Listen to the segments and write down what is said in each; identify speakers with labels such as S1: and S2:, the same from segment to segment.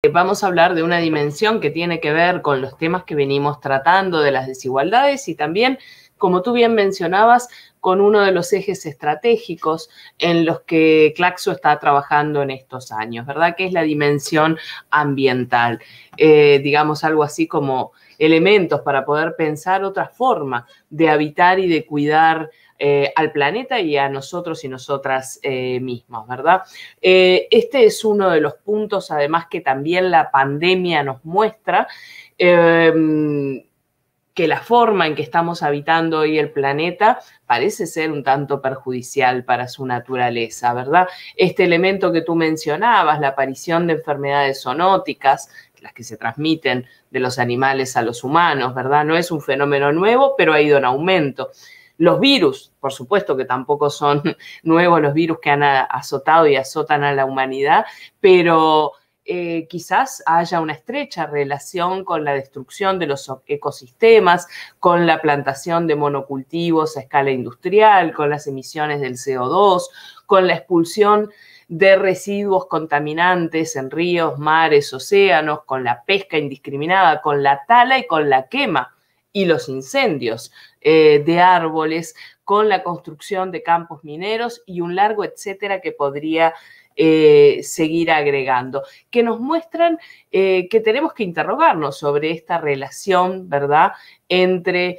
S1: Eh, vamos a hablar de una dimensión que tiene que ver con los temas que venimos tratando de las desigualdades y también, como tú bien mencionabas, con uno de los ejes estratégicos en los que Claxo está trabajando en estos años, ¿verdad? Que es la dimensión ambiental. Eh, digamos algo así como elementos para poder pensar otra forma de habitar y de cuidar eh, al planeta y a nosotros y nosotras eh, mismos, ¿verdad? Eh, este es uno de los puntos, además, que también la pandemia nos muestra em, que la forma en que estamos habitando hoy el planeta parece ser un tanto perjudicial para su naturaleza, ¿verdad? Este elemento que tú mencionabas, la aparición de enfermedades zoonóticas, las que se transmiten de los animales a los humanos, ¿verdad? No es un fenómeno nuevo, pero ha ido en aumento. Los virus, por supuesto que tampoco son nuevos los virus que han azotado y azotan a la humanidad, pero eh, quizás haya una estrecha relación con la destrucción de los ecosistemas, con la plantación de monocultivos a escala industrial, con las emisiones del CO2, con la expulsión de residuos contaminantes en ríos, mares, océanos, con la pesca indiscriminada, con la tala y con la quema y los incendios eh, de árboles, con la construcción de campos mineros y un largo etcétera que podría eh, seguir agregando, que nos muestran eh, que tenemos que interrogarnos sobre esta relación, ¿verdad?, entre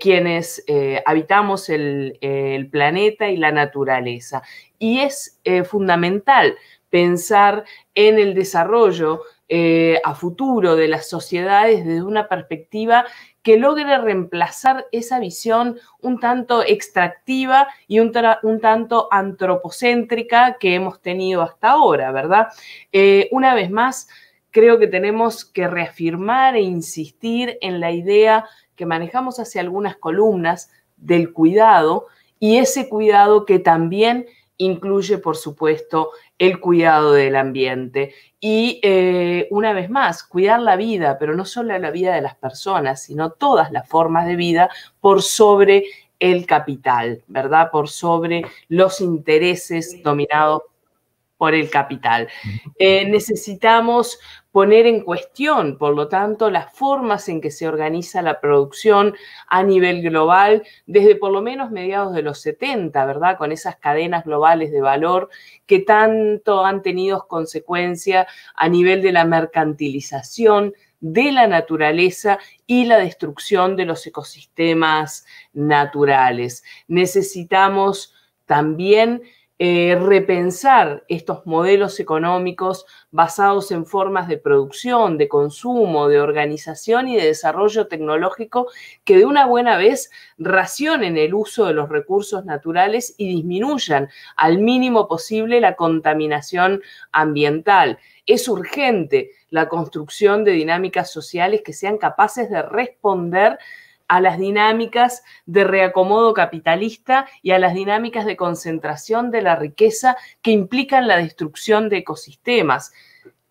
S1: quienes habitamos el, planeta y la naturaleza. Y es fundamental pensar en el desarrollo eh, a futuro de las sociedades desde una perspectiva que logre reemplazar esa visión un tanto extractiva y un, tanto antropocéntrica que hemos tenido hasta ahora, ¿verdad? Eh, una vez más, creo que tenemos que reafirmar e insistir en la idea que manejamos hacia algunas columnas del cuidado y ese cuidado que también incluye, por supuesto, el cuidado del ambiente. Y eh, una vez más, cuidar la vida, pero no solo la vida de las personas, sino todas las formas de vida por sobre el capital, ¿verdad? Por sobre los intereses dominados por el capital. Eh, necesitamos poner en cuestión, por lo tanto, las formas en que se organiza la producción a nivel global desde por lo menos mediados de los 70, ¿verdad? Con esas cadenas globales de valor que tanto han tenido consecuencia a nivel de la mercantilización de la naturaleza y la destrucción de los ecosistemas naturales. Necesitamos también eh, repensar estos modelos económicos basados en formas de producción, de consumo, de organización y de desarrollo tecnológico que de una buena vez racionen el uso de los recursos naturales y disminuyan al mínimo posible la contaminación ambiental. Es urgente la construcción de dinámicas sociales que sean capaces de responder a las dinámicas de reacomodo capitalista y a las dinámicas de concentración de la riqueza que implican la destrucción de ecosistemas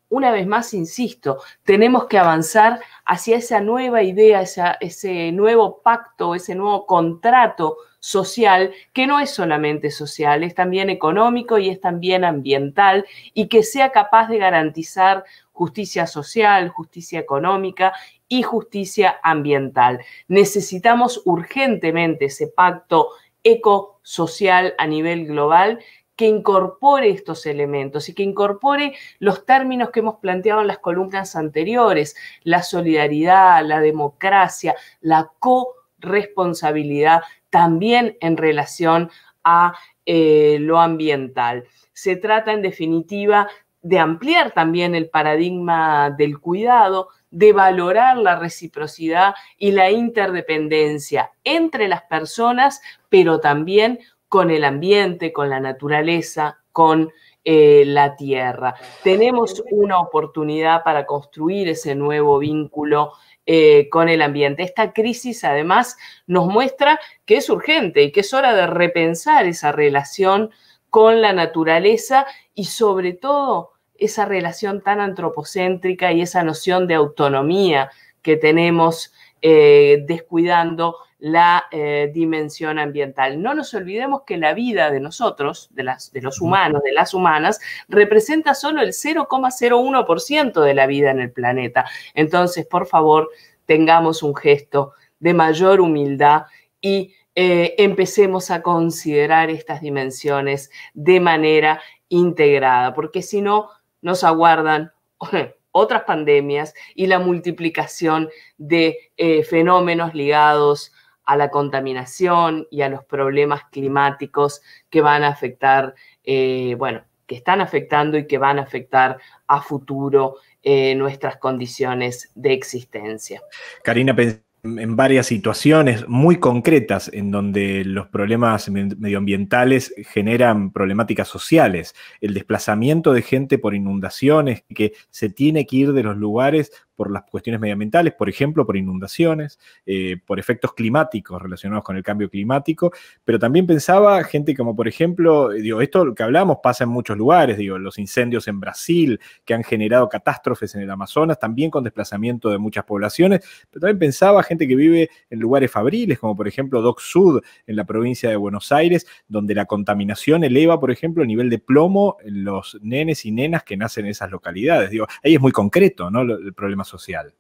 S1: una vez más, insisto, tenemos que avanzar hacia esa nueva idea, ese nuevo pacto, ese nuevo contrato social, que no es solamente social, es también económico y es también ambiental, y que sea capaz de garantizar justicia social, justicia económica y justicia ambiental. Necesitamos urgentemente ese pacto ecosocial a nivel global que incorpore estos elementos y que incorpore los términos que hemos planteado en las columnas anteriores, la solidaridad, la democracia, la corresponsabilidad, también en relación a eh, lo ambiental. Se trata, en definitiva, de ampliar también el paradigma del cuidado, de valorar la reciprocidad y la interdependencia entre las personas, pero también con el ambiente, con la naturaleza, con eh, la tierra. Tenemos una oportunidad para construir ese nuevo vínculo eh, con el ambiente. Esta crisis además nos muestra que es urgente y que es hora de repensar esa relación con la naturaleza y sobre todo esa relación tan antropocéntrica y esa noción de autonomía que tenemos eh, descuidando la eh, dimensión ambiental. No nos olvidemos que la vida de nosotros, de, las, de los humanos, de las humanas, representa solo el 0,01% de la vida en el planeta. Entonces, por favor, tengamos un gesto de mayor humildad y eh, empecemos a considerar estas dimensiones de manera integrada, porque si no, nos aguardan otras pandemias y la multiplicación de eh, fenómenos ligados a la contaminación y a los problemas climáticos que van a afectar, eh, bueno, que están afectando y que van a afectar a futuro eh, nuestras condiciones de existencia.
S2: Karina, en varias situaciones muy concretas en donde los problemas medioambientales generan problemáticas sociales, el desplazamiento de gente por inundaciones, que se tiene que ir de los lugares por las cuestiones medioambientales, por ejemplo, por inundaciones, eh, por efectos climáticos relacionados con el cambio climático, pero también pensaba gente como, por ejemplo, eh, digo, esto que hablamos pasa en muchos lugares, digo, los incendios en Brasil que han generado catástrofes en el Amazonas, también con desplazamiento de muchas poblaciones, pero también pensaba gente que vive en lugares fabriles, como por ejemplo Doc Sud, en la provincia de Buenos Aires, donde la contaminación eleva, por ejemplo, el nivel de plomo en los nenes y nenas que nacen en esas localidades. Digo, ahí es muy concreto, ¿no? El problema social.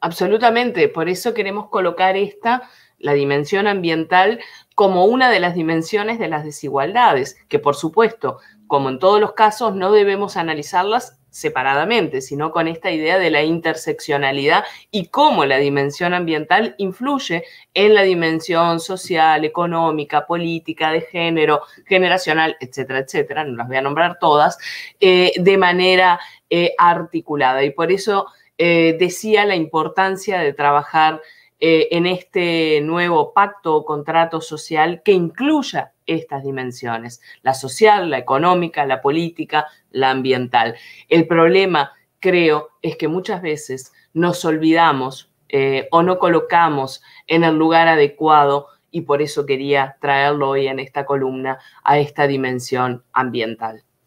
S1: Absolutamente, por eso queremos colocar esta, la dimensión ambiental, como una de las dimensiones de las desigualdades, que por supuesto, como en todos los casos, no debemos analizarlas separadamente, sino con esta idea de la interseccionalidad y cómo la dimensión ambiental influye en la dimensión social, económica, política, de género, generacional, etcétera, etcétera, no las voy a nombrar todas, eh, de manera eh, articulada. Y por eso eh, decía la importancia de trabajar eh, en este nuevo pacto o contrato social que incluya estas dimensiones, la social, la económica, la política, la ambiental. El problema, creo, es que muchas veces nos olvidamos eh, o no colocamos en el lugar adecuado y por eso quería traerlo hoy en esta columna a esta dimensión ambiental.